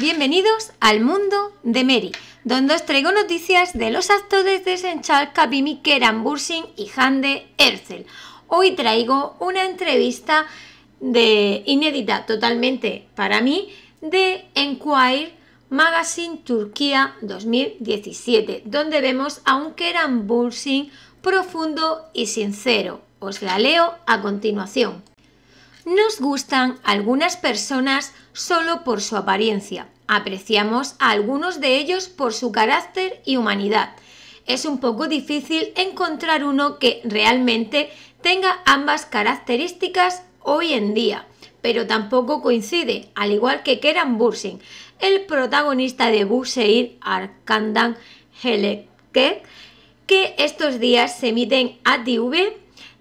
Bienvenidos al mundo de Meri, donde os traigo noticias de los actores de Senchal Kabimi Keran Bursin y Hande Erzel. Hoy traigo una entrevista de inédita totalmente para mí de Enquire Magazine Turquía 2017, donde vemos a un Keran profundo y sincero. Os la leo a continuación. Nos gustan algunas personas solo por su apariencia. Apreciamos a algunos de ellos por su carácter y humanidad. Es un poco difícil encontrar uno que realmente tenga ambas características hoy en día, pero tampoco coincide, al igual que Keran Bursing, el protagonista de Buseir Arkandan Helek, que estos días se emiten a TV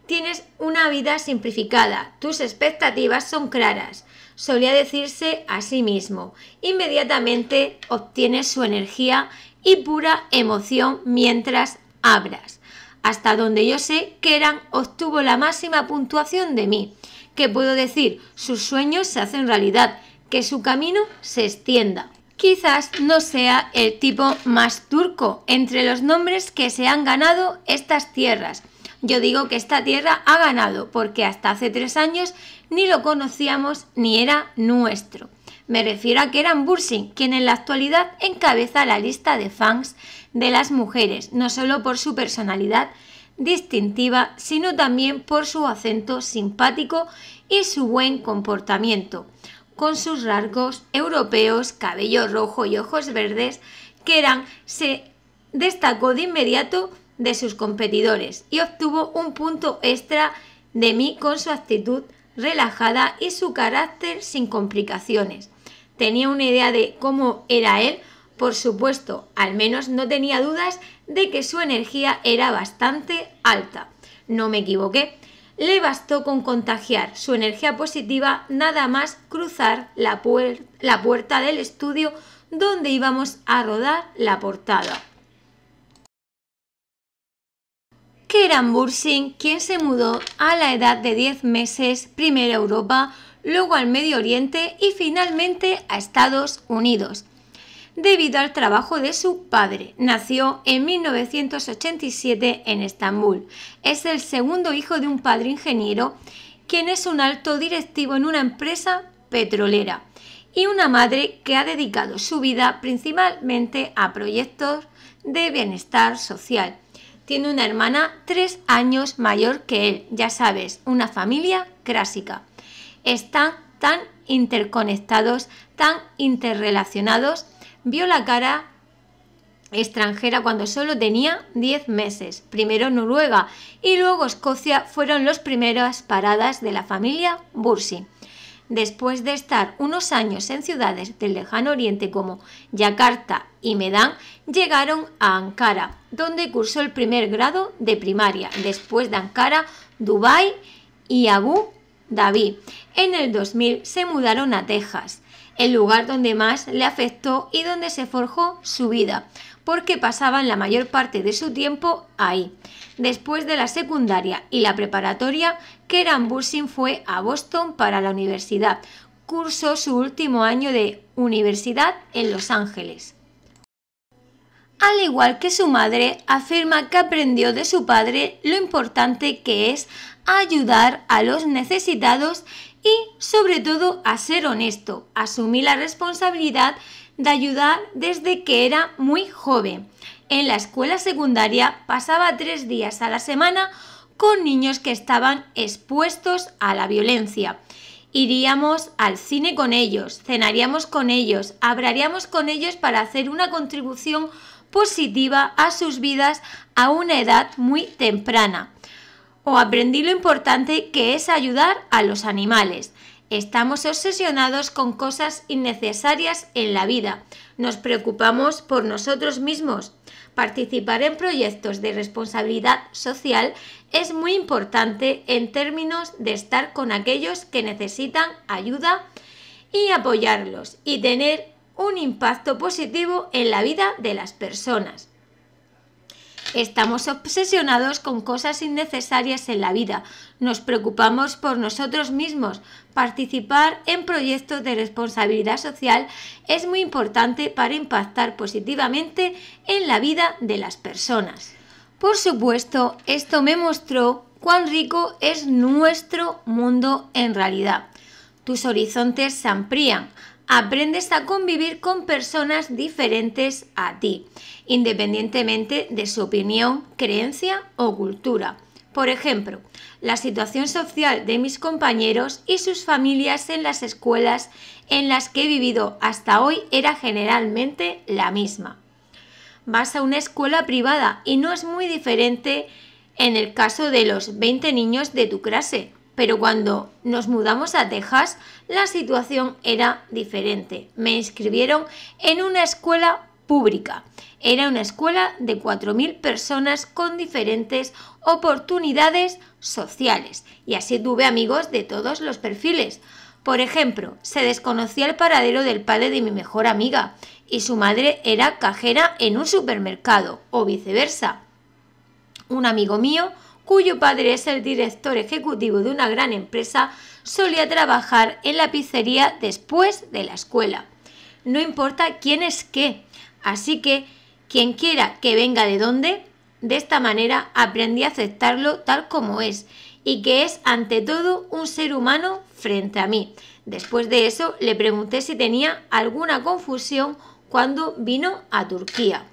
Tienes una vida simplificada, tus expectativas son claras, solía decirse a sí mismo. Inmediatamente obtienes su energía y pura emoción mientras abras Hasta donde yo sé, que eran obtuvo la máxima puntuación de mí, que puedo decir, sus sueños se hacen realidad, que su camino se extienda. Quizás no sea el tipo más turco entre los nombres que se han ganado estas tierras, yo digo que esta tierra ha ganado, porque hasta hace tres años ni lo conocíamos ni era nuestro. Me refiero a Keran bursing quien en la actualidad encabeza la lista de fans de las mujeres, no solo por su personalidad distintiva, sino también por su acento simpático y su buen comportamiento. Con sus rasgos europeos, cabello rojo y ojos verdes, Keran se destacó de inmediato de sus competidores y obtuvo un punto extra de mí con su actitud relajada y su carácter sin complicaciones. Tenía una idea de cómo era él, por supuesto, al menos no tenía dudas de que su energía era bastante alta. No me equivoqué, le bastó con contagiar su energía positiva nada más cruzar la, la puerta del estudio donde íbamos a rodar la portada. Keran Bursin, quien se mudó a la edad de 10 meses primero a Europa, luego al Medio Oriente y finalmente a Estados Unidos. Debido al trabajo de su padre, nació en 1987 en Estambul. Es el segundo hijo de un padre ingeniero, quien es un alto directivo en una empresa petrolera, y una madre que ha dedicado su vida principalmente a proyectos de bienestar social tiene una hermana tres años mayor que él, ya sabes, una familia clásica. Están tan interconectados, tan interrelacionados. Vio la cara extranjera cuando solo tenía 10 meses. Primero Noruega y luego Escocia fueron las primeras paradas de la familia Bursi después de estar unos años en ciudades del lejano oriente como Yakarta y Medán, llegaron a Ankara, donde cursó el primer grado de primaria. Después de Ankara, Dubai y Abu Dhabi. En el 2000 se mudaron a Texas, el lugar donde más le afectó y donde se forjó su vida porque pasaban la mayor parte de su tiempo ahí. Después de la secundaria y la preparatoria, Keran Bursin fue a Boston para la universidad. Cursó su último año de universidad en Los Ángeles. Al igual que su madre, afirma que aprendió de su padre lo importante que es ayudar a los necesitados y sobre todo a ser honesto, asumir la responsabilidad de ayudar desde que era muy joven. En la escuela secundaria pasaba tres días a la semana con niños que estaban expuestos a la violencia. Iríamos al cine con ellos, cenaríamos con ellos, hablaríamos con ellos para hacer una contribución positiva a sus vidas a una edad muy temprana. O aprendí lo importante que es ayudar a los animales. Estamos obsesionados con cosas innecesarias en la vida. Nos preocupamos por nosotros mismos. Participar en proyectos de responsabilidad social es muy importante en términos de estar con aquellos que necesitan ayuda y apoyarlos y tener un impacto positivo en la vida de las personas. Estamos obsesionados con cosas innecesarias en la vida. Nos preocupamos por nosotros mismos. Participar en proyectos de responsabilidad social es muy importante para impactar positivamente en la vida de las personas. Por supuesto, esto me mostró cuán rico es nuestro mundo en realidad. Tus horizontes se amplían, aprendes a convivir con personas diferentes a ti, independientemente de su opinión, creencia o cultura. Por ejemplo, la situación social de mis compañeros y sus familias en las escuelas en las que he vivido hasta hoy era generalmente la misma. Vas a una escuela privada y no es muy diferente en el caso de los 20 niños de tu clase, pero cuando nos mudamos a Texas la situación era diferente. Me inscribieron en una escuela pública. Era una escuela de 4.000 personas con diferentes oportunidades sociales y así tuve amigos de todos los perfiles. Por ejemplo, se desconocía el paradero del padre de mi mejor amiga y su madre era cajera en un supermercado o viceversa. Un amigo mío cuyo padre es el director ejecutivo de una gran empresa, solía trabajar en la pizzería después de la escuela. No importa quién es qué, así que quien quiera que venga de dónde, de esta manera aprendí a aceptarlo tal como es y que es ante todo un ser humano frente a mí. Después de eso le pregunté si tenía alguna confusión cuando vino a Turquía.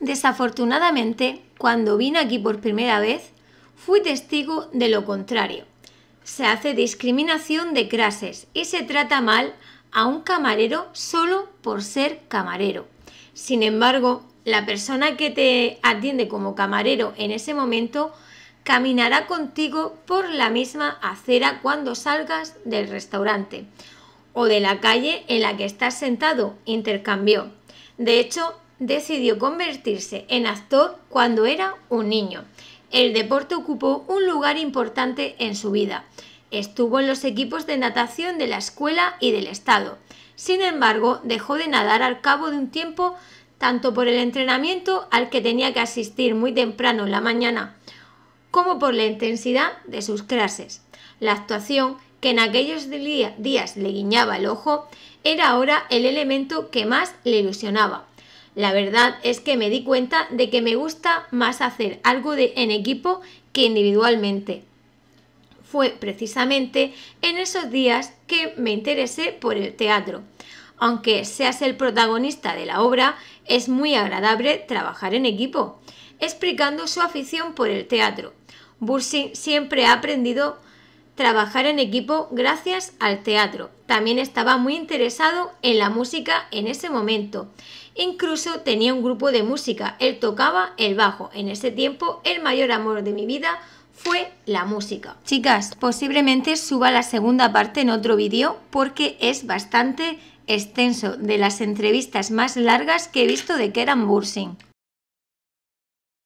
Desafortunadamente, cuando vine aquí por primera vez, fui testigo de lo contrario. Se hace discriminación de clases y se trata mal a un camarero solo por ser camarero. Sin embargo, la persona que te atiende como camarero en ese momento caminará contigo por la misma acera cuando salgas del restaurante o de la calle en la que estás sentado, intercambió. De hecho, decidió convertirse en actor cuando era un niño el deporte ocupó un lugar importante en su vida. Estuvo en los equipos de natación de la escuela y del Estado. Sin embargo, dejó de nadar al cabo de un tiempo, tanto por el entrenamiento al que tenía que asistir muy temprano en la mañana, como por la intensidad de sus clases. La actuación, que en aquellos días le guiñaba el ojo, era ahora el elemento que más le ilusionaba. La verdad es que me di cuenta de que me gusta más hacer algo en equipo que individualmente. Fue precisamente en esos días que me interesé por el teatro. Aunque seas el protagonista de la obra, es muy agradable trabajar en equipo, explicando su afición por el teatro. Bursin siempre ha aprendido trabajar en equipo gracias al teatro. También estaba muy interesado en la música en ese momento. Incluso tenía un grupo de música, él tocaba el bajo. En ese tiempo el mayor amor de mi vida fue la música. Chicas, posiblemente suba la segunda parte en otro vídeo porque es bastante extenso, de las entrevistas más largas que he visto de Keran Bursing.